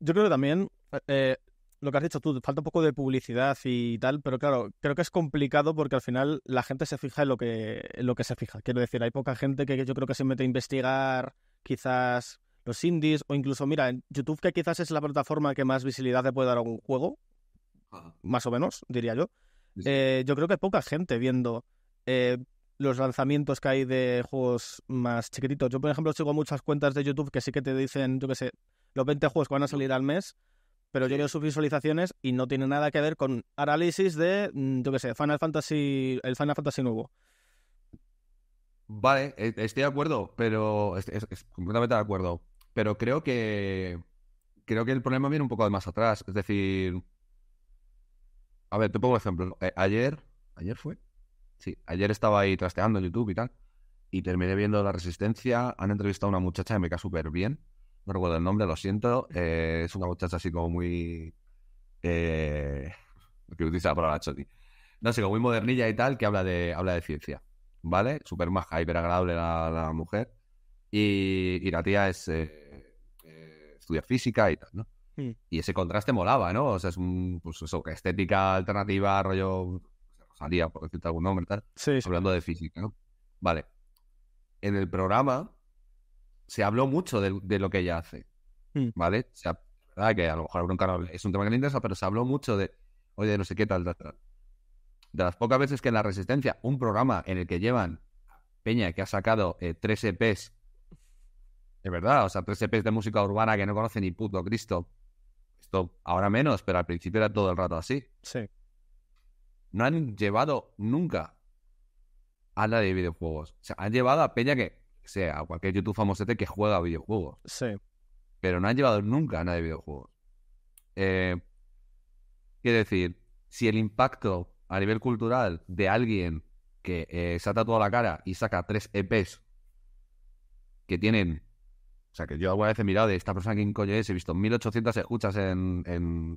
yo creo que también eh, lo que has dicho tú, falta un poco de publicidad y tal, pero claro, creo que es complicado porque al final la gente se fija en lo que, lo que se fija. Quiero decir, hay poca gente que yo creo que se mete a investigar quizás los indies o incluso, mira, YouTube que quizás es la plataforma que más visibilidad le puede dar a un juego, más o menos, diría yo. Eh, yo creo que hay poca gente viendo eh, los lanzamientos que hay de juegos más chiquititos. Yo, por ejemplo, sigo muchas cuentas de YouTube que sí que te dicen, yo qué sé, los 20 juegos que van a salir al mes, pero yo leo sus visualizaciones y no tiene nada que ver con análisis de, mm, yo qué sé, Final Fantasy, el Final Fantasy nuevo. Vale, e, estoy de acuerdo, pero es, completamente de acuerdo. Pero creo que creo que el problema viene un poco de más atrás. Es decir, a ver, te pongo un ejemplo. Eh, ayer, ayer fue, sí, ayer estaba ahí trasteando en YouTube y tal, y terminé viendo la Resistencia. Han entrevistado a una muchacha que me cae súper bien no recuerdo el nombre, lo siento. Eh, es una muchacha así como muy. Eh, que utiliza la palabra choti. No sé, como muy modernilla y tal, que habla de, habla de ciencia. ¿Vale? super maja, hiper agradable la, la mujer. Y, la tía es. Eh, eh, estudia física y tal, ¿no? Hmm. Y ese contraste molaba, ¿no? O sea, es un. Pues eso, estética alternativa, rollo. Rosalía, por decirte algún nombre, tal. sí. Hablando de física, ¿no? Vale. En el programa se habló mucho de, lo que ella hace, hmm. ¿vale? O sea, que a lo mejor es un tema que le interesa, pero se habló mucho de, oye, no sé qué tal, De las pocas veces que en La Resistencia, un programa en el que llevan Peña que ha sacado eh, tres EPs, es verdad, o sea, tres EPs de música urbana que no conoce ni puto Cristo. Esto ahora menos, pero al principio era todo el rato así. Sí. No han llevado nunca a la de videojuegos. O sea, han llevado a Peña que sea, cualquier YouTube famosete que juega videojuegos. Sí. Pero no han llevado nunca a nadie videojuegos. Eh, quiero decir, si el impacto a nivel cultural de alguien que eh, se ha tatuado la cara y saca tres EPs que tienen. O sea, que yo alguna vez he mirado de esta persona que coño es, he visto 1800 escuchas en,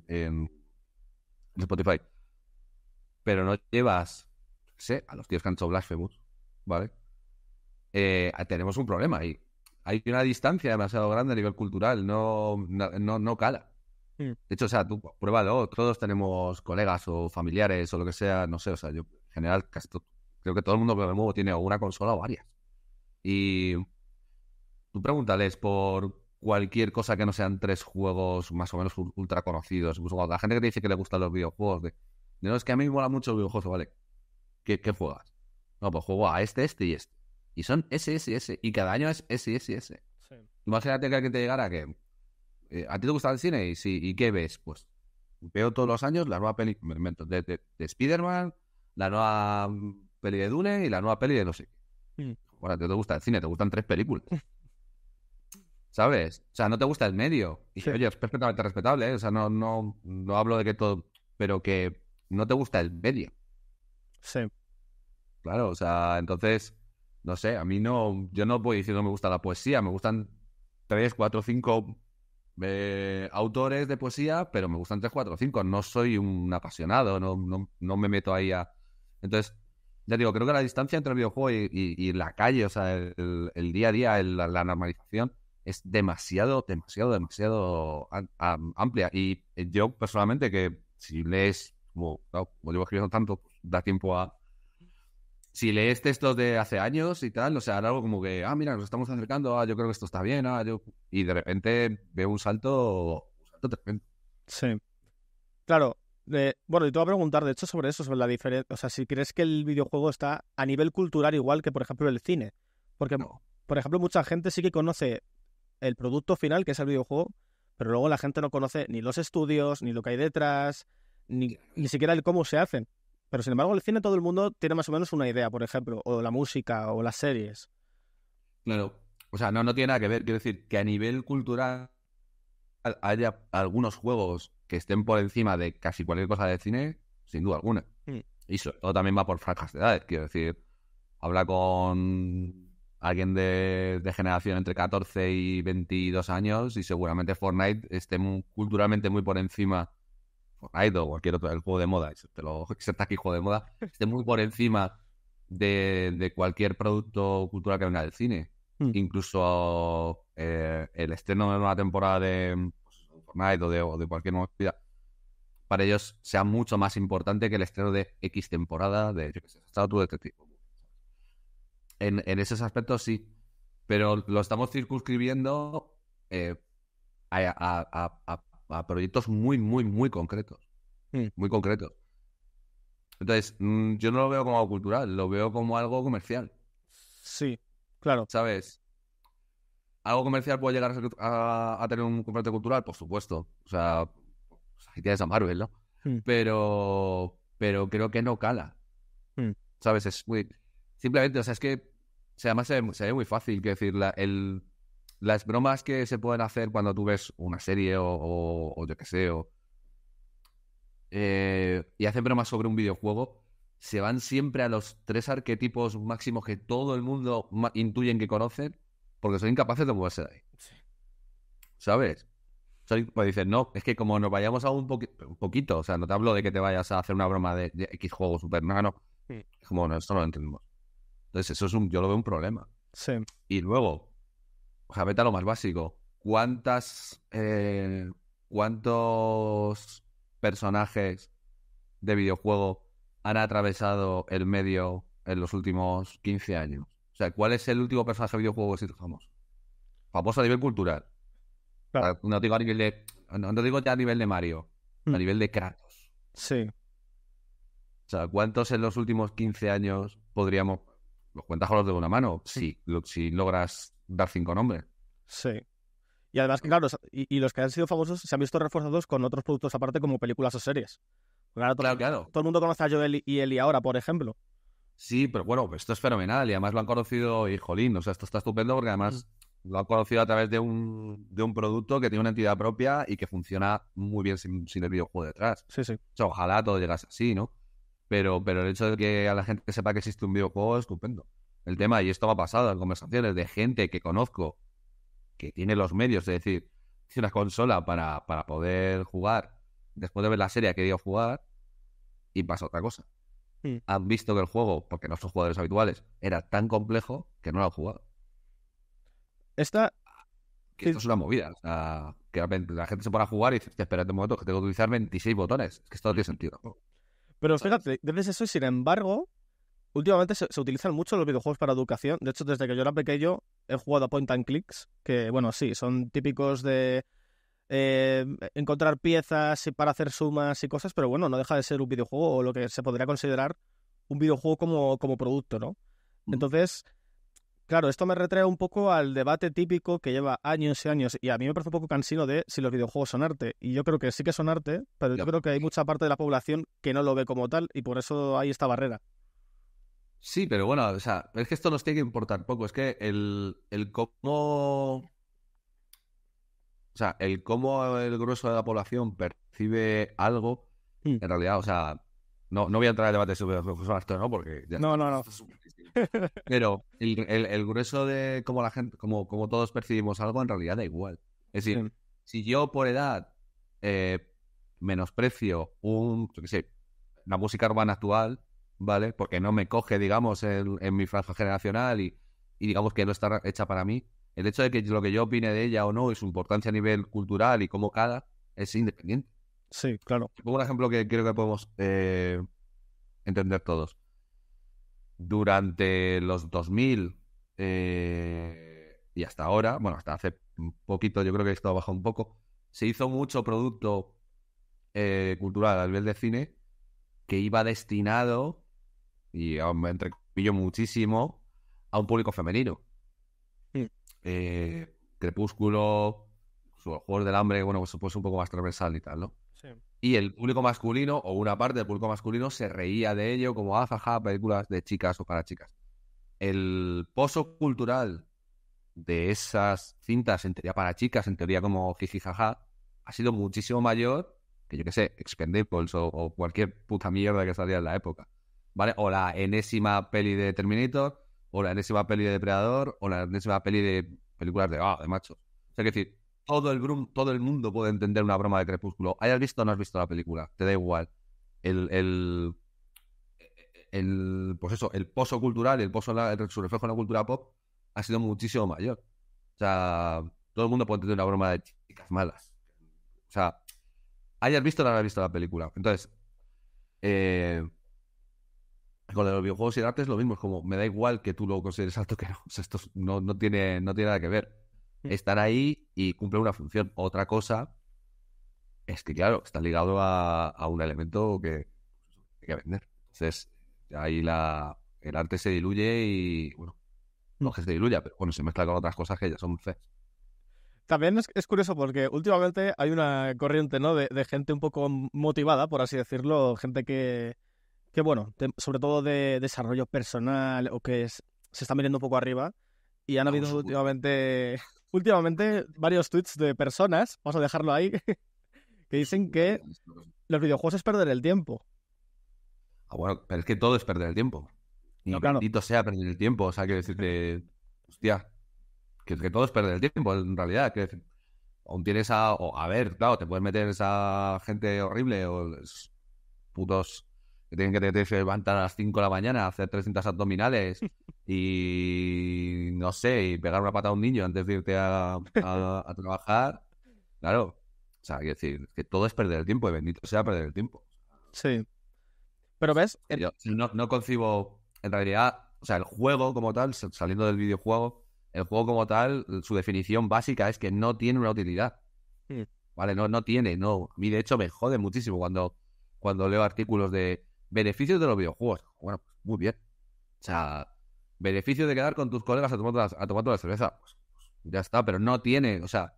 en, Spotify. Pero no llevas, sé, a los tíos que han hecho Blasphemous, ¿vale? Eh, ah, tenemos un problema y Hay una distancia demasiado grande a nivel cultural, no, no, no cala. Mm. De hecho, o sea, tú pruébalo, todos tenemos colegas o familiares o lo que sea, no sé, o sea, yo en general creo que todo el mundo que me muevo tiene una consola o varias. Y tú pregúntales por cualquier cosa que no sean tres juegos más o menos ultra conocidos. la gente que te dice que le gustan los videojuegos, de, no, es que a mí me mola mucho los videojuegos, ¿vale? ¿Qué, ¿Qué, juegas? No, pues juego a este, este y este. Y son SSS. Y cada año es SSS. S. Imagínate que alguien te llegara que. Eh, ¿A ti te gusta el cine? Y, ¿y qué ves? Pues veo todos los años la nueva peli de, de, Spider-Man, la nueva mm, peli de Dune y la nueva peli de no sé mm. Bueno, te, gusta el cine, te gustan tres películas. ¿Sabes? O sea, no te gusta el medio. Y oye, es perfectamente respetable, ¿eh? O sea, no, no, no hablo de que todo. Pero que no te gusta el medio. Sí. Claro, o sea, entonces no sé, a mí no, yo no voy diciendo me gusta la poesía, me gustan tres, cuatro, cinco eh, autores de poesía, pero me gustan tres, cuatro, cinco, no soy un apasionado, no, no, no, me meto ahí a... Entonces, ya digo, creo que la distancia entre el videojuego y, la calle, o sea, el, día a día, la, normalización, es demasiado, demasiado, demasiado amplia. Y yo personalmente que si lees, como, llevo escribiendo tanto, pues, da tiempo a si lees textos de hace años y tal, o sea, algo como que, ah, mira, nos estamos acercando, ah, yo creo que esto está bien, ah, yo... Y de repente veo un salto, un salto tremendo. Sí. Claro. bueno, y te voy a preguntar, de hecho, sobre eso, sobre la diferencia, o sea, si crees que el videojuego está a nivel cultural igual que, por ejemplo, el cine. Porque, por ejemplo, mucha gente sí que conoce el producto final, que es el videojuego, pero luego la gente no conoce ni los estudios, ni lo que hay detrás, ni, ni siquiera el cómo se hacen. Pero sin embargo, el cine todo el mundo tiene más o menos una idea, por ejemplo, o la música o las series. Claro. O sea, no, no tiene nada que ver. Quiero decir, que a nivel cultural haya algunos juegos que estén por encima de casi cualquier cosa de cine, sin duda alguna. Sí. Mm. Y también va por franjas de edad. Quiero decir, habla con alguien de, generación entre 14 y 22 años y seguramente Fortnite esté culturalmente muy por encima Fortnite o cualquier otro el juego de moda, excepto, está aquí juego de moda, esté muy por encima de, cualquier producto cultural que venga del cine. Hmm. Incluso eh, el estreno de una temporada de pues Fortnite o de, cualquier nueva actividad para ellos sea mucho más importante que el estreno de X temporada de, yo sé, Estado tu tipo En, esos aspectos sí, pero lo estamos circunscribiendo eh, a, a proyectos muy, muy, muy concretos. Mm. Muy concretos. Entonces, mm, yo no lo veo como algo cultural, lo veo como algo comercial. Sí, claro. ¿Sabes? ¿Algo comercial puede llegar a, tener un componente cultural? Por supuesto. O sea, ahí tienes a Marvel, ¿no? Mm. Pero, pero creo que no cala. ¿Sabes? Es Simplemente, o sea, es que sea, además se ve, muy fácil, que decir, la, el, las bromas que se pueden hacer cuando tú ves una serie o, yo qué sé, eh, y hacen bromas sobre un videojuego, se van siempre a los tres arquetipos máximos que todo el mundo intuyen que conocen, porque son incapaces de moverse de ahí. ¿Sabes? Pues dices, no, es que como nos vayamos a un, poquito un, poquito, o sea, no te hablo de que te vayas a hacer una broma de, X juego super mm. como, no, esto no lo entendemos. Entonces, eso es un, yo lo veo un problema. Sí. Y luego, o sea, vete a lo más básico. ¿Cuántas, eh, ¿Cuántos personajes de videojuego han atravesado el medio en los últimos 15 años? O sea, ¿cuál es el último personaje de videojuego que famoso? Famoso a nivel cultural. No, digo a nivel de, no, digo ya a nivel de Mario, a hmm. nivel de Kratos. Sí. O sea, ¿cuántos en los últimos 15 años podríamos... Los cuentas con los de una mano, sí. si, si logras dar cinco nombres. Sí. Y además, que claro, y, los que han sido famosos se han visto reforzados con otros productos aparte como películas o series. Claro, claro, todo el mundo conoce a Joel y Eli ahora, por ejemplo. Sí, pero bueno, esto es fenomenal y además lo han conocido, y jolín, o sea, esto está estupendo porque además mm. lo han conocido a través de un, de un producto que tiene una entidad propia y que funciona muy bien sin, el videojuego detrás. Sí, sí. O sea, ojalá todo llegase así, ¿no? Pero, pero el hecho de que a la gente sepa que existe un videojuego estupendo el tema, y esto va ha pasado en conversaciones de gente que conozco que tiene los medios, es decir, tiene una consola para, poder jugar, después de ver la serie ha querido jugar, y pasa otra cosa. Hmm. Han visto que el juego, porque no son jugadores habituales, era tan complejo que no lo han jugado. Esta. Que esto es una movida. O sea, que la gente se pone a jugar y dice, este, espérate un momento, que tengo que utilizar 26 botones. Es que esto no tiene sentido. Pero fíjate, desde eso, sin embargo, últimamente se, utilizan mucho los videojuegos para educación. De hecho, desde que yo era pequeño he jugado a point and clicks, que bueno, sí, son típicos de eh, encontrar piezas y para hacer sumas y cosas, pero bueno, no deja de ser un videojuego o lo que se podría considerar un videojuego como, producto, ¿no? Mm. Entonces, claro, esto me retrae un poco al debate típico que lleva años y años, y a mí me parece un poco cansino de si los videojuegos son arte. Y yo creo que sí que son arte, pero yo creo que hay mucha parte de la población que no lo ve como tal, y por eso hay esta barrera. Sí, pero bueno, o sea, es que esto nos tiene que importar poco. Es que el, el cómo. O sea, el cómo el grueso de la población percibe algo, hmm. en realidad, o sea, no, voy a entrar en debate sobre esto, ¿no? Porque no, no, no. Pero el, el, grueso de cómo la gente, como, todos percibimos algo, en realidad da igual. Es decir, hmm. si yo por edad eh, menosprecio un, la música urbana actual, ¿vale? Porque no me coge, digamos, en, mi franja generacional y, digamos que no está hecha para mí. El hecho de que lo que yo opine de ella o no y su importancia a nivel cultural y como cada es independiente. Sí, claro. Pongo un ejemplo que creo que podemos eh, entender todos. Durante los 2000 eh, y hasta ahora, bueno, hasta hace un poquito, yo creo que esto bajado un poco, se hizo mucho producto eh, cultural a nivel de cine que iba destinado y entre entrepillo muchísimo, a un público femenino. Mm. Eh, Crepúsculo, su Juegos del Hambre, bueno, pues, pues un poco más transversal y tal, ¿no? Y el público masculino, o una parte del público masculino, se reía de ello como, jaja, ah, películas de chicas o para chicas. El pozo cultural de esas cintas, en teoría para chicas, en teoría como jiji jaja, ha sido muchísimo mayor que, yo que sé, Expendables o cualquier puta mierda que salía en la época. O la enésima peli de Terminator, o la enésima peli de Depredador, o la enésima peli de películas de, de machos. O sea, que decir, todo el, todo el mundo puede entender una broma de Crepúsculo. Hayas visto o no has visto la película, te da igual. El, el, el pues eso, el pozo cultural, el pozo, su reflejo en la cultura pop ha sido muchísimo mayor. O sea, todo el mundo puede entender una broma de chicas malas. O sea, hayas visto o no hayas visto la película. Entonces, eh, con los videojuegos y el arte es lo mismo, es como, me da igual que tú lo consideres alto que no, esto no, tiene, no tiene nada que ver. Mm. Estar ahí y cumple una función. Otra cosa es que, claro, está ligado a, un elemento que hay que vender. Entonces, ahí la, el arte se diluye y, bueno, mm. no que se diluya, pero bueno, se mezcla con otras cosas que ya son fe. También es, curioso porque últimamente hay una corriente, ¿no? de gente un poco motivada, por así decirlo, gente que, que bueno, sobre todo de desarrollo personal o que se está mirando un poco arriba. Y han ah, habido últimamente, últimamente varios tweets de personas, vamos a dejarlo ahí, que dicen que los videojuegos es perder el tiempo. Ah, bueno, pero es que todo es perder el tiempo. Y no, sea perder el tiempo. O sea, que decirte, hostia, que, que todo es perder el tiempo en realidad. Que aún tienes a. O, a ver, claro, te puedes meter esa gente horrible o los putos que tienen que levantar a las 5 de la mañana, hacer 300 abdominales y no sé, y pegar una pata a un niño antes de irte a, a, trabajar. Claro, o sea, quiero decir, que todo es perder el tiempo y bendito sea perder el tiempo. Sí. Pero ves. no, concibo, en realidad, o sea, el juego como tal, saliendo del videojuego, el juego como tal, su definición básica es que no tiene una utilidad. Mm. Vale, no, no tiene, no. A mí, de hecho, me jode muchísimo cuando, cuando leo artículos de Beneficios de los videojuegos. Bueno, pues muy bien. O sea, beneficio de quedar con tus colegas a tomar, a tomar toda la cerveza. Pues, pues, ya está, pero no tiene, o sea,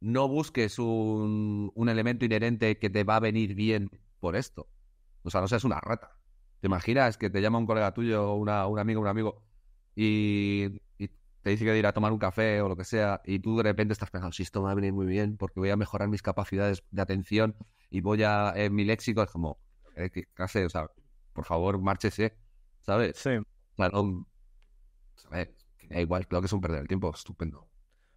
no busques un, elemento inherente que te va a venir bien por esto. O sea, no seas una rata. ¿Te imaginas que te llama un colega tuyo, una, un amigo, un amigo, y, te dice que ir a tomar un café o lo que sea, y tú de repente estás pensando, sí, esto me va a venir muy bien porque voy a mejorar mis capacidades de atención y voy a, eh, mi léxico, es como, eh, o sea, por favor, márchese, ¿sabes? Sí. Bueno, igual, creo que es un perder el tiempo, estupendo.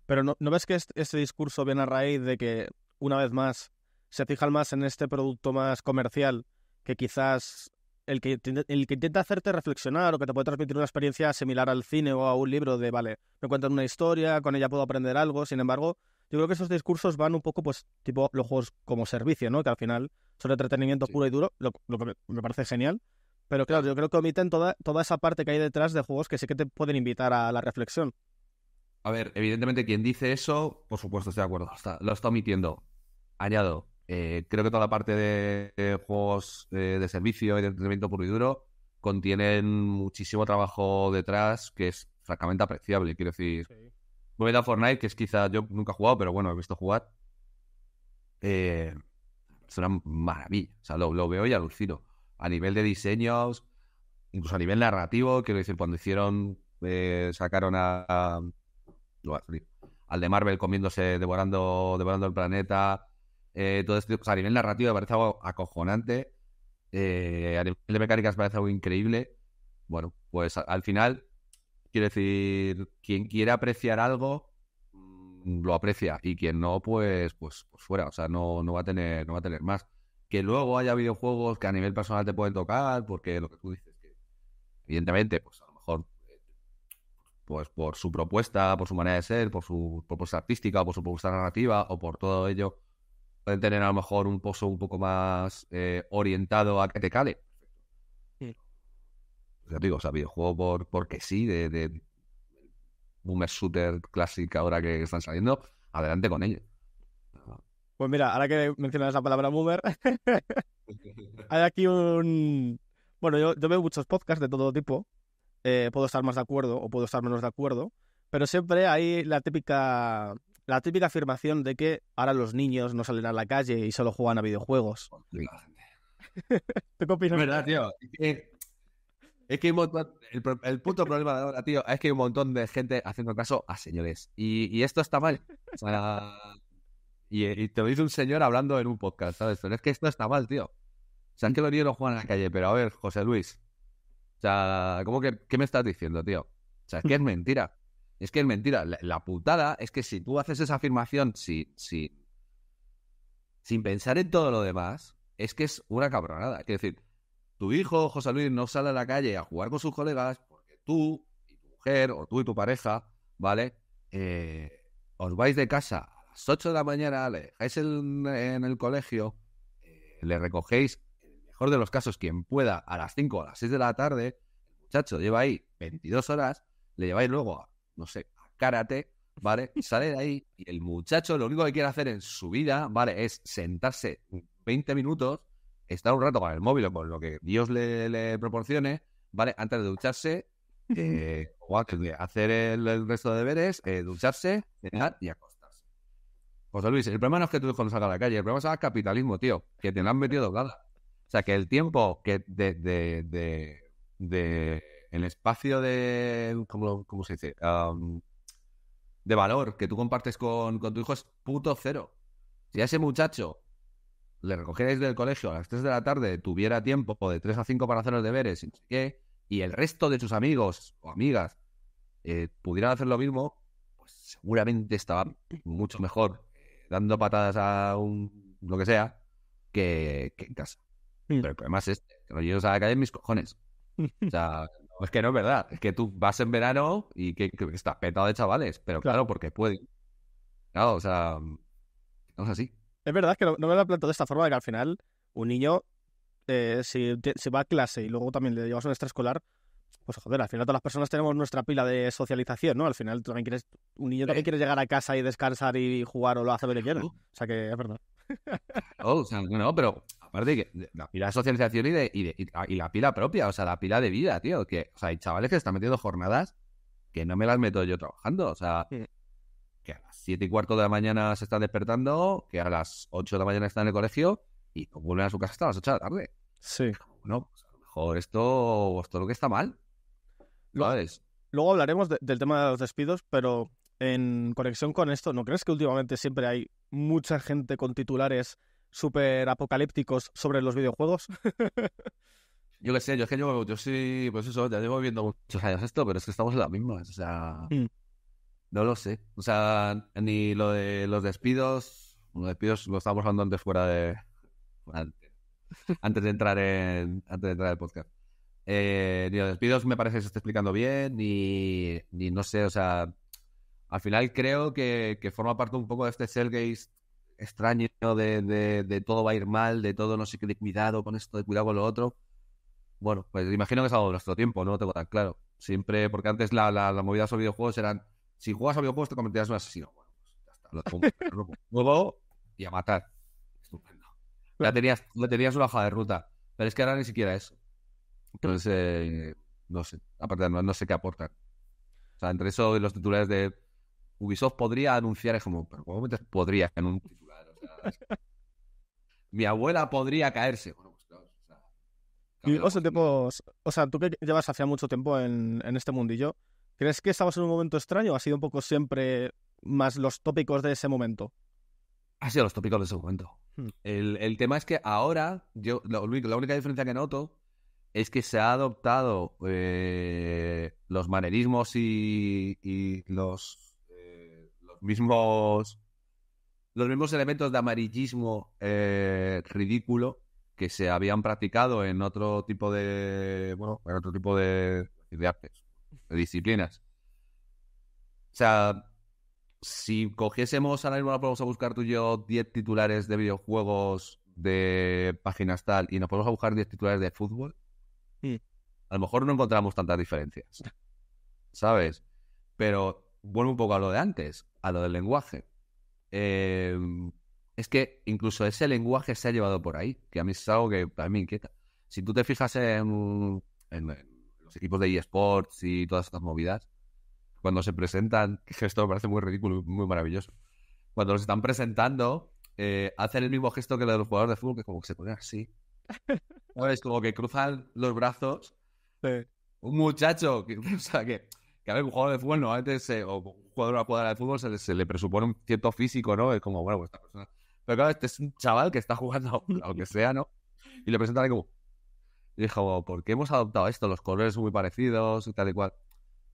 Pero no, ¿no ves que este, este, discurso viene a raíz de que, una vez más, se fijan más en este producto más comercial que quizás el que, el que intenta hacerte reflexionar o que te puede transmitir una experiencia similar al cine o a un libro de, vale, me cuentan una historia, con ella puedo aprender algo, sin embargo, yo creo que esos discursos van un poco, pues, tipo los juegos como servicio, ¿no? Que al final son entretenimiento puro y duro, lo, que me parece genial. Pero claro, yo creo que omiten toda, toda esa parte que hay detrás de juegos que sí que te pueden invitar a la reflexión. A ver, evidentemente quien dice eso, por supuesto estoy de acuerdo, lo está omitiendo. Añado, eh, creo que toda la parte de, juegos eh, de servicio y de entretenimiento puro y duro contienen muchísimo trabajo detrás que es francamente apreciable. Quiero decir, voy a Fortnite, que es quizá yo nunca he jugado, pero bueno, he visto jugar. Eh, es una maravilla. O sea, lo, veo y alucino. A nivel de diseños, incluso a nivel narrativo, quiero decir, cuando hicieron, eh, sacaron a, al de Marvel comiéndose, devorando, devorando el planeta. Eh, todo esto a nivel narrativo me parece algo acojonante. a nivel de mecánicas me parece algo increíble. Bueno, pues al final Quiere decir, quien quiere apreciar algo, mm, lo aprecia. Y quien no, pues, pues, pues fuera. O sea, no, no va a tener, no va a tener más. Que luego haya videojuegos que a nivel personal te pueden tocar, porque lo que tú dices, que evidentemente, pues a lo mejor pues por su propuesta, por su manera de ser, por su propuesta artística, por su propuesta narrativa, o por todo ello, pueden tener a lo mejor un pozo un poco más eh, orientado a que te cale te digo, o sea, videojuego por, porque sí, de, de boomer shooter clásica ahora que están saliendo, adelante con ello. Pues mira, ahora que mencionas la palabra boomer, hay aquí un... Bueno, yo, yo, veo muchos podcasts de todo tipo, eh, puedo estar más de acuerdo o puedo estar menos de acuerdo, pero siempre hay la típica, la típica afirmación de que ahora los niños no salen a la calle y solo juegan a videojuegos. ¿Tú qué opinas? ¿Verdad, tío? Es que un montón, el, punto problema de ahora, tío, es que hay un montón de gente haciendo caso a señores. Y, esto está mal. y, te lo un señor hablando en un podcast, ¿sabes? Pero es que esto está mal, tío. O sea, es que los niños no juegan en la calle, pero a ver, José Luis. O sea, ¿cómo que qué me estás diciendo, tío? O sea, es que es mentira. Es que es mentira. La, putada es que si tú haces esa afirmación si, si, sin pensar en todo lo demás, es que es una cabronada. Quiero decir, tu hijo, José Luis, no sale a la calle a jugar con sus colegas porque tú y tu mujer o tú y tu pareja, ¿vale? Eh, os vais de casa a las 8 de la mañana, le dejáis en, el colegio, eh, le recogéis, en el mejor de los casos, quien pueda, a las 5 o a las 6 de la tarde, el muchacho lleva ahí 22 horas, le lleváis luego a, no sé, a karate, ¿vale? sale de ahí y el muchacho lo único que quiere hacer en su vida, ¿vale? Es sentarse 20 minutos estar un rato con el móvil o con lo que Dios le, proporcione, ¿vale? Antes de ducharse, eh, hacer el, resto de deberes, eh, ducharse, cenar y acostarse. José Luis, el problema no es que tú hijo no a la calle, el problema es el capitalismo, tío, que te han metido doblada. O sea, que el tiempo que de, de, de, el espacio de, ¿cómo, se dice? de valor que tú compartes con, con tu hijo es puto cero. Si a ese muchacho le recogierais del colegio a las 3 de la tarde, tuviera tiempo de 3 a 5 para hacer los deberes y, el resto de sus amigos o amigas eh, pudieran hacer lo mismo, pues seguramente estaba mucho mejor eh, dando patadas a un lo que sea que, en casa. Mm. Pero el problema es este, que yo a caer en mis cojones. O sea, es que no es verdad. Es que tú vas en verano y que, estás petado de chavales. Pero claro, porque puede Claro, o sea, vamos así. Es verdad que no, me lo he planteado de esta forma, de que al final un niño, eh, si, va a clase y luego también le llevas un extraescolar, pues joder, al final todas las personas tenemos nuestra pila de socialización, ¿no? Al final también quieres, un niño también quiere llegar a casa y descansar y jugar o lo hace lo que quiere. O sea que es verdad. o sea, no, pero aparte que la pila de socialización ah, y, la pila propia, o sea, la pila de vida, tío. Que, o sea, hay chavales que están metiendo jornadas que no me las meto yo trabajando. O sea, que a las 7 y cuarto de la mañana se está despertando, que a las 8 de la mañana están en el colegio y vuelve vuelven a su casa hasta las 8 de la tarde. Sí. Bueno, pues mejor esto, esto lo que está mal. Luego, luego hablaremos del tema de los despidos, pero en conexión con esto, ¿no crees que últimamente siempre hay mucha gente con titulares súper apocalípticos sobre los videojuegos? Yo qué sé, yo es que yo, yo sí, pues eso, ya llevo viendo muchos años esto, pero es que estamos en las mismas. O sea, mm. No lo sé. O sea, ni lo de los despidos. Los despidos lo estábamos hablando antes fuera de. Antes de entrar en. Antes de entrar al podcast. Eh, ni los despidos me parece que se está explicando bien, ni, ni no sé, o sea. Al final creo que, forma parte un poco de este Cellgate extraño de, de, de, todo va a ir mal, de todo no sé qué, de cuidado con esto, de cuidado con lo otro. Bueno, pues imagino que es algo de nuestro tiempo, no lo tengo tan claro. Siempre, porque antes la, movidas la videojuegos eran si juegas a videojuegos te convertirás en un asesino. Bueno, pues, ya está. Lo nuevo y a matar. Estupendo. Ya tenías, tenías una hoja de ruta. Pero es que ahora ni siquiera eso. Entonces, eh, no sé. Aparte, no, no, sé qué aportan. O sea, entre eso y los titulares de Ubisoft podría anunciar, es como, pero ¿cómo metes podría en un titular? O sea, Mi abuela podría caerse. Bueno, pues claro. O sea, y, tú que llevas hacía mucho tiempo en, en este mundillo, ¿Crees que estamos en un momento extraño o ha sido un poco siempre más los tópicos de ese momento? Ha sido los tópicos de ese momento. Hmm. El, tema es que ahora, yo, la única diferencia que noto es que se ha adoptado eh, los manerismos y, los, eh, los mismos los mismos elementos de amarillismo eh, ridículo que se habían practicado en otro tipo de bueno en otro tipo de, de artes disciplinas. O sea, si cogiésemos ahora mismo, vamos a buscar tú y yo 10 titulares de videojuegos de páginas tal y nos podemos a buscar 10 titulares de fútbol, hmm. a lo mejor no encontramos tantas diferencias. ¿Sabes? Pero vuelvo un poco a lo de antes, a lo del lenguaje. Em, es que incluso ese lenguaje se ha llevado por ahí, que a mí es algo que a mí me inquieta. Si tú te fijas en, equipos de eSports y todas estas movidas, cuando se presentan, que esto me parece muy ridículo, y muy maravilloso, cuando los están presentando, eh, hacen el mismo gesto que de los jugadores de fútbol, que como que se ponen así. Es como que cruzan los brazos. Un muchacho, que, o sea, que, que a ver, un jugador de fútbol normalmente, o un jugador de fútbol, se le, presupone un cierto físico, ¿no? Es como, bueno, pues esta persona. Pero claro, este es un chaval que está jugando aunque que sea, ¿no? Y le presentan ahí como, Dijo, ¿por qué hemos adoptado esto? Los colores son muy parecidos y tal y cual.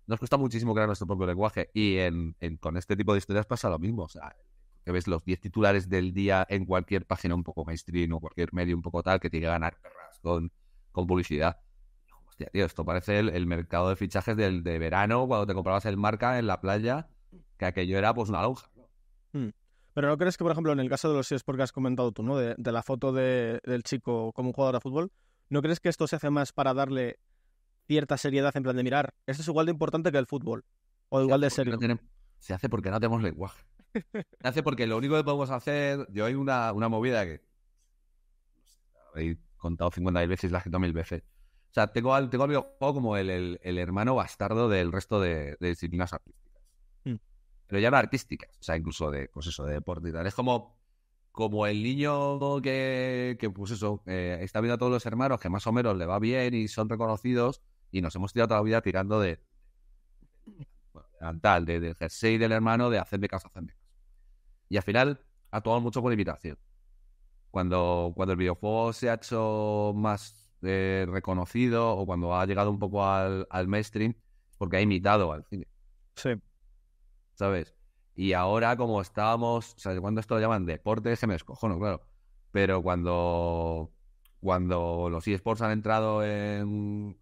Nos cuesta muchísimo crear nuestro propio lenguaje. Y en, con este tipo de historias pasa lo mismo. O sea, que ves los 10 titulares del día en cualquier página un poco mainstream o cualquier medio un poco tal que tiene que ganar con, con publicidad. Hostia, tío, esto parece el, mercado de fichajes del de verano cuando te comprabas el marca en la playa, que aquello era pues una lonja. Hmm. Pero ¿no crees que, por ejemplo, en el caso de los es porque has comentado tú, ¿no? De, la foto del chico como un jugador de fútbol, ¿No crees que esto se hace más para darle cierta seriedad en plan de mirar? Esto es igual de importante que el fútbol. O igual de serio. se hace porque no tenemos lenguaje. Se hace porque lo único que podemos hacer. Yo hay una, una movida que. No he contado 50.000 veces y la gente mil veces. O sea, tengo al, tengo como el, hermano bastardo del resto de, disciplinas artísticas. Mm. Pero ya no artísticas, o sea, incluso de, pues de deporte y tal. Es como como el niño que, pues eso, eh, está viendo a todos los hermanos que más o menos le va bien y son reconocidos, y nos hemos tirado toda la vida tirando de tal, del jersey del hermano, de hacerme caso, hacerme caso. Y al final ha actuado mucho por imitación. Cuando, cuando el videojuego se ha hecho más eh, reconocido o cuando ha llegado un poco al, al mainstream, porque ha imitado al cine. Sí. ¿Sabes? Y ahora, como estábamos, o cuando esto lo llaman deporte, se me descojono, claro. Pero cuando, cuando los eSports han entrado en.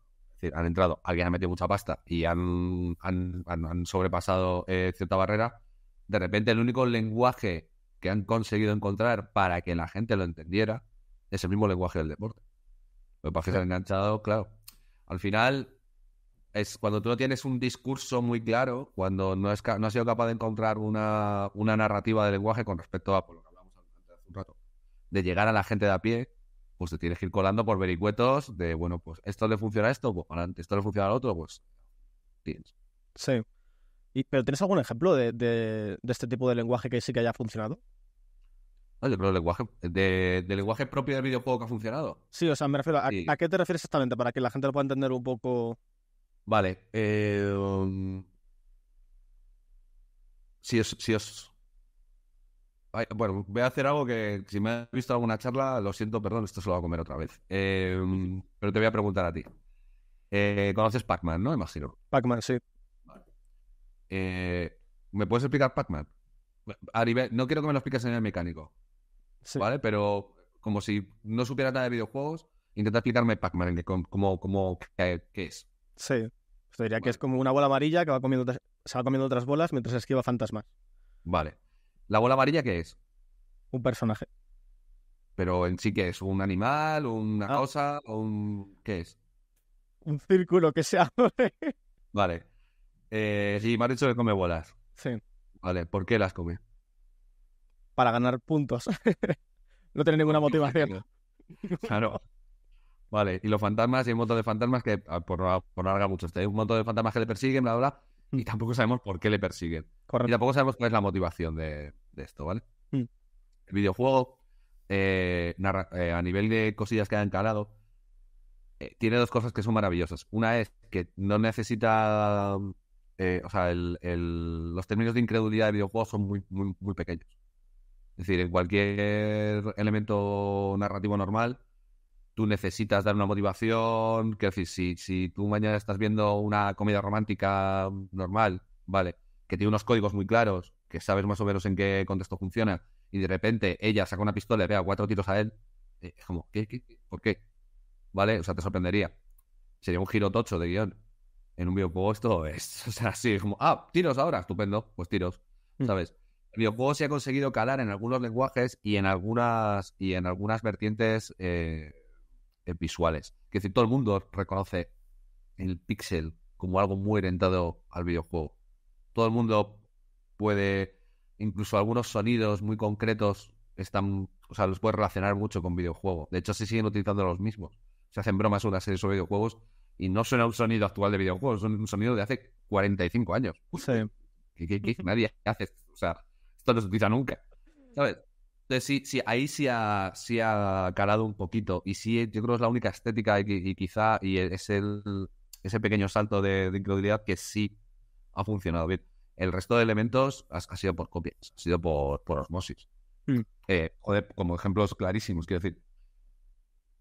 han entrado, alguien ha metido mucha pasta y han, han, sobrepasado eh, cierta barrera. De repente, el único lenguaje que han conseguido encontrar para que la gente lo entendiera es el mismo lenguaje del deporte. Lo que pasa que se han enganchado, claro. Al final, es cuando tú no tienes un discurso muy claro, cuando no, has sido capaz de encontrar una, narrativa de lenguaje con respecto a lo que hablábamos hace un rato, de llegar a la gente de a pie, pues te tienes que ir colando por vericuetos de, bueno, pues esto le funciona a esto, pues esto le funciona al otro, pues tienes. Sí. ¿Pero tienes algún ejemplo de, este tipo de lenguaje que sí que haya funcionado? creo el lenguaje, de, lenguaje propio del videojuego que ha funcionado. Sí, o sea, me refiero a, qué te refieres exactamente para que la gente lo pueda entender un poco. Vale. Em, si os... Si bueno, voy a hacer algo que si me has visto alguna charla, lo siento, perdón, esto se lo voy a comer otra vez. Em, pero te voy a preguntar a ti. Eh, Conoces Pac-Man, ¿no? Imagino. Pac-Man, sí. Vale. Eh, ¿Me puedes explicar Pac-Man? no quiero que me lo expliques en el mecánico. Sí. ¿Vale? Pero como si no supiera nada de videojuegos, intenta explicarme Pac-Man, cómo, qué es. Sí. Te diría que es como una bola amarilla que va comiendo, se va comiendo otras bolas mientras esquiva fantasmas. Vale. ¿La bola amarilla qué es? Un personaje. Pero en sí que es un animal, una ah. cosa, o un... ¿Qué es? Un círculo que se abre. Vale. Eh, sí, me has dicho que come bolas. Sí. Vale, ¿por qué las come? Para ganar puntos. no tiene ninguna motivación. Claro. Vale, y los fantasmas, y hay un montón de fantasmas que, ah, por, por larga mucho, este, hay un montón de fantasmas que le persiguen, bla, bla, mm. y tampoco sabemos por qué le persiguen. Y tampoco sabemos cuál es la motivación de, esto, ¿vale? Mm. El videojuego, eh, eh, a nivel de cosillas que ha calado, eh, tiene dos cosas que son maravillosas. Una es que no necesita. o sea, el, los términos de incredulidad de videojuegos son muy, muy, muy pequeños. Es decir, en cualquier elemento narrativo normal tú necesitas dar una motivación. que decir, si, si tú mañana estás viendo una comida romántica normal, ¿vale? Que tiene unos códigos muy claros, que sabes más o menos en qué contexto funciona, y de repente ella saca una pistola y vea cuatro tiros a él, eh, es como, ¿qué, por qué? ¿Vale? O sea, te sorprendería. Sería un giro tocho de guión. En un videojuego esto es, o sea, así, como, ah, tiros ahora, estupendo, pues tiros, mm. ¿sabes? El videojuego se ha conseguido calar en algunos lenguajes y en algunas, y en algunas vertientes eh, eh, visuales. Que decir, todo el mundo reconoce el pixel como algo muy orientado al videojuego. Todo el mundo puede, incluso algunos sonidos muy concretos están, o sea, los puede relacionar mucho con videojuegos De hecho, se siguen utilizando los mismos. Se hacen bromas una serie sobre videojuegos y no suena un sonido actual de videojuegos, es un sonido de hace 45 años. Nadie hace, o sea, esto no se utiliza nunca. ¿Sabes? Entonces sí, sí ahí sí ha, calado un poquito. Y sí, yo creo que es la única estética y, quizá y e, es ese pequeño salto de, incredulidad que sí ha funcionado bien. El resto de elementos ha, sido por copias, ha sido por, osmosis. Hmm. Eh, joder, como ejemplos clarísimos, quiero decir.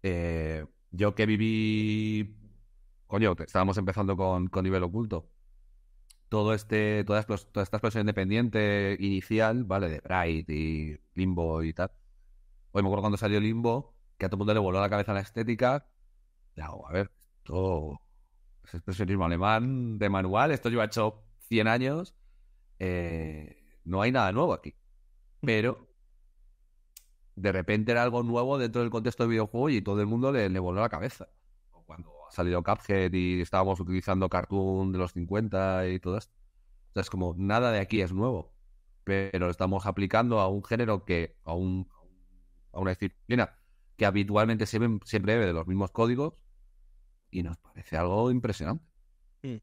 Eh, yo que viví. Coño, estábamos empezando con nivel oculto todo este, toda, esta expresión independiente inicial, ¿vale? De Bright y Limbo y tal. Hoy me acuerdo cuando salió Limbo, que a todo el mundo le voló la cabeza la estética. Oh, a ver, esto es expresionismo alemán de manual, esto lleva hecho 100 años, eh, no hay nada nuevo aquí. Pero de repente era algo nuevo dentro del contexto de videojuego y todo el mundo le, le voló la cabeza. O cuando salido Cuphead y estábamos utilizando Cartoon de los 50 y todo esto. es como nada de aquí es nuevo, pero lo estamos aplicando a un género que, a, un, a una disciplina que habitualmente siempre bebe de los mismos códigos y nos parece algo impresionante. Mm.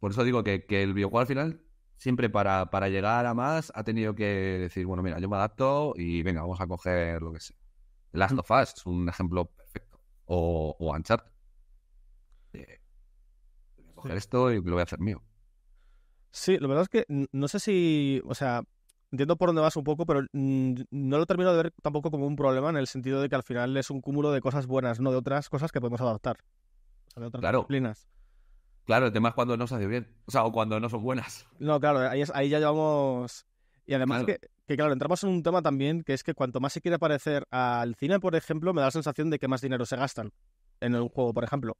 por eso digo que, que el videojuego al final, siempre para, para llegar a más, ha tenido que decir, bueno, mira, yo me adapto y venga, vamos a coger lo que sea. Last mm. of Us es un ejemplo perfecto. O, o Uncharted coger esto y lo voy a hacer mío. Sí, lo verdad es que no sé si, o sea, entiendo por dónde vas un poco, pero no lo termino de ver tampoco como un problema en el sentido de que al final es un cúmulo de cosas buenas, no de otras cosas que podemos adaptar. O de otras claro. disciplinas. Claro, el tema es cuando no se hace bien, o sea, o cuando no son buenas. No, claro, ahí, ya llevamos... Y además Que, claro, entramos en un tema también que es que cuanto más se quiere parecer al cine, por ejemplo, me da la sensación de que más dinero se gastan en el juego, por ejemplo.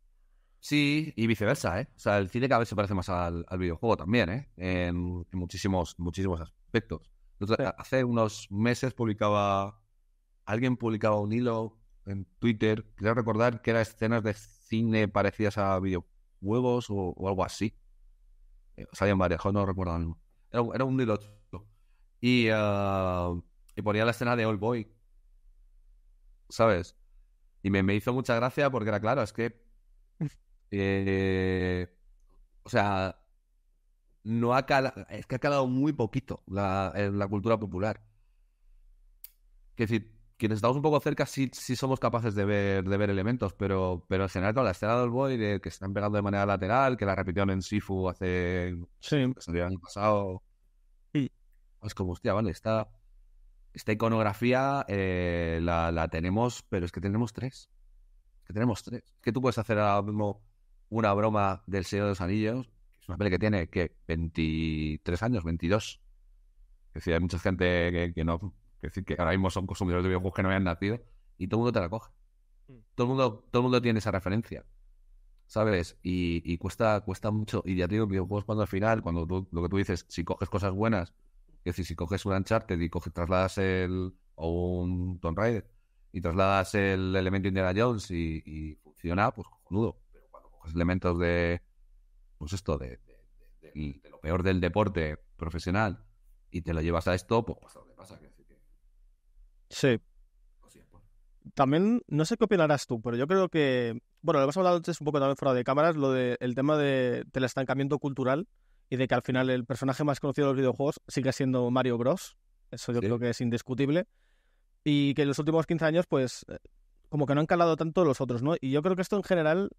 Sí, y viceversa, ¿eh? O sea, el cine cada vez se parece más al, videojuego también, ¿eh? En, muchísimos, muchísimos aspectos. Hace unos meses publicaba, alguien publicaba un hilo en Twitter, quiero recordar que eran escenas de cine parecidas a videojuegos o, algo así. Eh, en varias, no recuerdo mismo. Era, era, un hilo. Y, ah, y ponía la escena de Old Boy. ¿Sabes? Y me, me hizo mucha gracia porque era claro, es que eh, o sea, no ha es que ha calado muy poquito la, en eh, la cultura popular. Que decir, quienes estamos un poco cerca sí, somos capaces de ver, de ver elementos, pero, pero en general toda la escena del boy de, que están pegando de manera lateral, que la repitieron en Sifu hace sí. el año pasado. Es como, hostia, vale, esta, esta iconografía eh, la, tenemos, pero es que tenemos tres. que tenemos tres. que tú puedes hacer ahora mismo una broma del Señor de los Anillos, es una peli que tiene que 23 años, 22. Es decir, hay mucha gente que, no, decir, que ahora mismo son consumidores de videojuegos que no habían nacido y todo el mundo te la coge. Mm. Todo el mundo, todo mundo tiene esa referencia. ¿Sabes? Y, cuesta, cuesta mucho. Y ya te digo, videojuegos cuando al final, cuando tú, lo que tú dices, si coges cosas buenas, es decir, si coges un Uncharted y coges, trasladas el. o un Tomb Raider y trasladas el elemento Indiana Jones y, y funciona, pues nudo elementos de, pues esto, de, lo peor del deporte profesional y te lo llevas a esto, pues pasa lo que pasa. Sí. También, no sé qué opinarás tú, pero yo creo que, bueno, lo hemos hablado antes un poco también fuera de cámaras, lo del tema del estancamiento cultural y de que al final el personaje más conocido de los videojuegos sigue siendo Mario Bros. Eso yo creo que es indiscutible. Y que en los últimos 15 años, pues, eh, como que no han calado tanto los otros, ¿no? Y yo creo que esto en general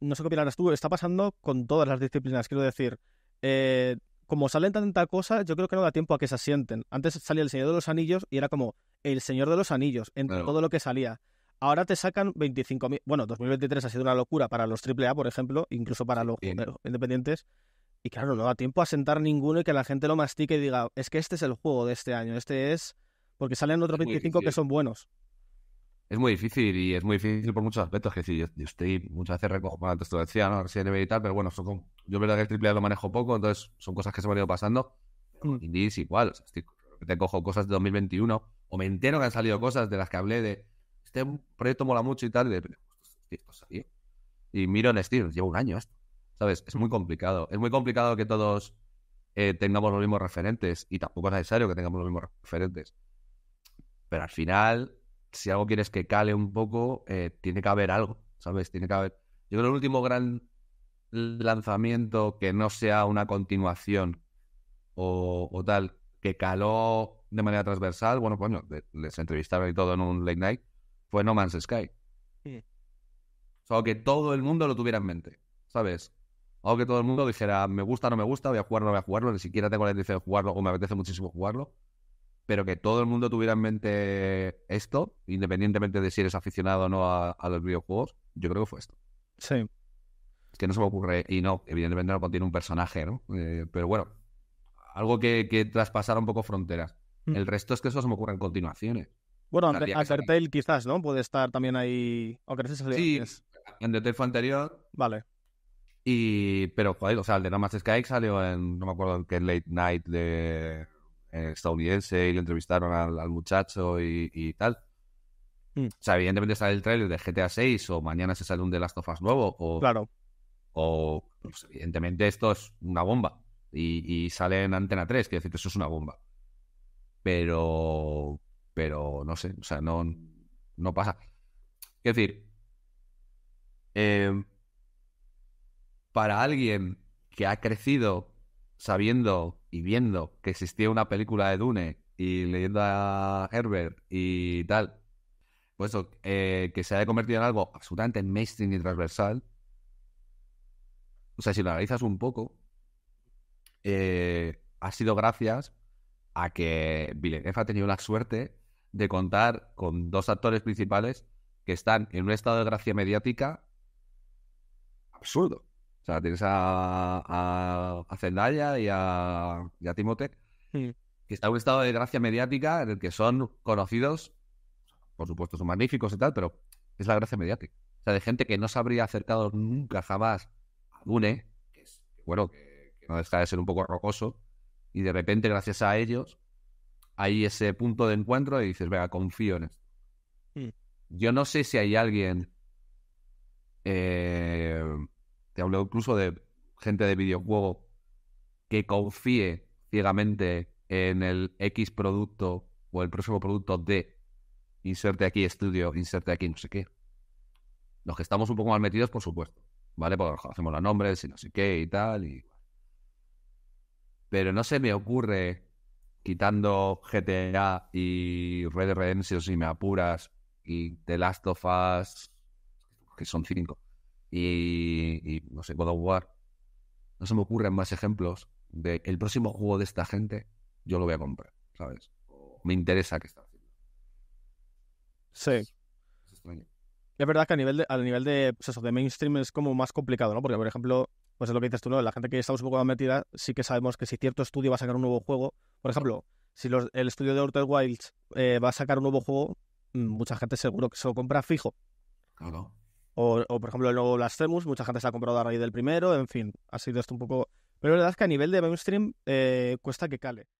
no sé qué opinarás tú, está pasando con todas las disciplinas, quiero decir. Eh, como salen tanta cosa, yo creo que no da tiempo a que se asienten. Antes salía el Señor de los Anillos y era como el Señor de los Anillos en todo lo que salía. Ahora te sacan 25.000. Bueno, 2023 ha sido una locura para los AAA, por ejemplo, incluso para los independientes. Y claro, no da tiempo a sentar ninguno y que la gente lo mastique y diga, es que este es el juego de este año, este es. Porque salen otros 25 que son buenos es muy difícil y es muy difícil por muchos aspectos. Que si yo, estoy muchas veces recojo, bueno, antes te decía, ¿no? Resident y pero bueno, yo verdad que el triple A lo manejo poco, entonces son cosas que se me han ido pasando. dice mm. igual, te cojo cosas de 2021 o me entero que han salido cosas de las que hablé de este proyecto mola mucho y tal, y de, Y miro en Steam, lleva un año esto. ¿Sabes? Es muy complicado. Es muy complicado que todos eh, tengamos los mismos referentes y tampoco es necesario que tengamos los mismos referentes. Pero al final, si algo quieres que cale un poco, eh, tiene que haber algo, ¿sabes? Tiene que haber. Yo creo que el último gran lanzamiento que no sea una continuación o, tal, que caló de manera transversal, bueno, pues les entrevistaron y todo en un late night, fue No Man's Sky. Hmm. Sí. O que todo el mundo lo tuviera en mente, ¿sabes? O que todo el mundo dijera, me gusta, no me gusta, voy a jugarlo, no voy a jugarlo, ni siquiera tengo la intención de jugarlo o me apetece muchísimo jugarlo pero que todo el mundo tuviera en mente esto, independientemente de si eres aficionado o no a, los videojuegos, yo creo que fue esto. Sí. Es que no se me ocurre, y no, evidentemente no contiene un personaje, ¿no? Eh, pero bueno, algo que, que traspasara un poco fronteras. Mm. El resto es que eso se me ocurre en continuaciones. Bueno, Cartel quizás, ¿no? Puede estar también ahí. O sí, Undertale fue anterior. Vale. Y, pero, joder, o sea, el de Namaste Sky salió en, no me acuerdo en qué late night de, eh, estadounidense y le entrevistaron al, muchacho y, tal. Mm. O sea, evidentemente sale el trailer de GTA 6 o mañana se sale un The Last of Us nuevo o... Claro. O, pues, evidentemente esto es una bomba y, y sale en Antena 3, quiero decir, eso es una bomba. Pero, pero no sé, o sea, no, no pasa. Quiero decir, em, para alguien que ha crecido sabiendo y viendo que existía una película de Dune y leyendo a Herbert y tal, pues eso, eh, que se haya convertido en algo absolutamente mainstream y transversal, o sea, si lo analizas un poco, eh, ha sido gracias a que Villeneuve ha tenido la suerte de contar con dos actores principales que están en un estado de gracia mediática absurdo. O sea, tienes a, a, Zendaya y a, y hmm. que está en un estado de gracia mediática en el que son conocidos, por supuesto son magníficos y tal, pero es la gracia mediática. O sea, de gente que no se habría acercado nunca jamás a Dune, que es, bueno, que, no deja de ser un poco rocoso, y de repente, gracias a ellos, hay ese punto de encuentro y dices, venga, confío en esto. Hmm. Yo no sé si hay alguien eh, te hablo incluso de gente de videojuego que confíe ciegamente en el X producto o el próximo producto de inserte aquí estudio, inserte aquí no sé qué. Los que estamos un poco mal metidos, por supuesto, ¿vale? Porque hacemos los nombres y no sé qué y tal. Y... Pero no se me ocurre, quitando GTA y Red Dead Redemption, si me apuras, y The Last of Us, que son cinco y, no sé, God of War. No se me ocurren más ejemplos de el próximo juego de esta gente, yo lo voy a comprar, ¿sabes? Oh. Me interesa que está haciendo. Sí. Es, verdad que a nivel de, a nivel de, pues de mainstream es como más complicado, ¿no? Porque, por ejemplo, pues es lo que dices tú, La gente que está un poco más metida, sí que sabemos que si cierto estudio va a sacar un nuevo juego, por ejemplo, si el estudio de Outer Wilds eh, va a sacar un nuevo juego, mm, mucha gente seguro que se lo compra fijo. Claro. O, o, por ejemplo, el nuevo Blasphemous, mucha gente se ha comprado a raíz del primero, en fin, ha sido esto un poco... Pero la verdad es que a nivel de mainstream eh, cuesta que cale.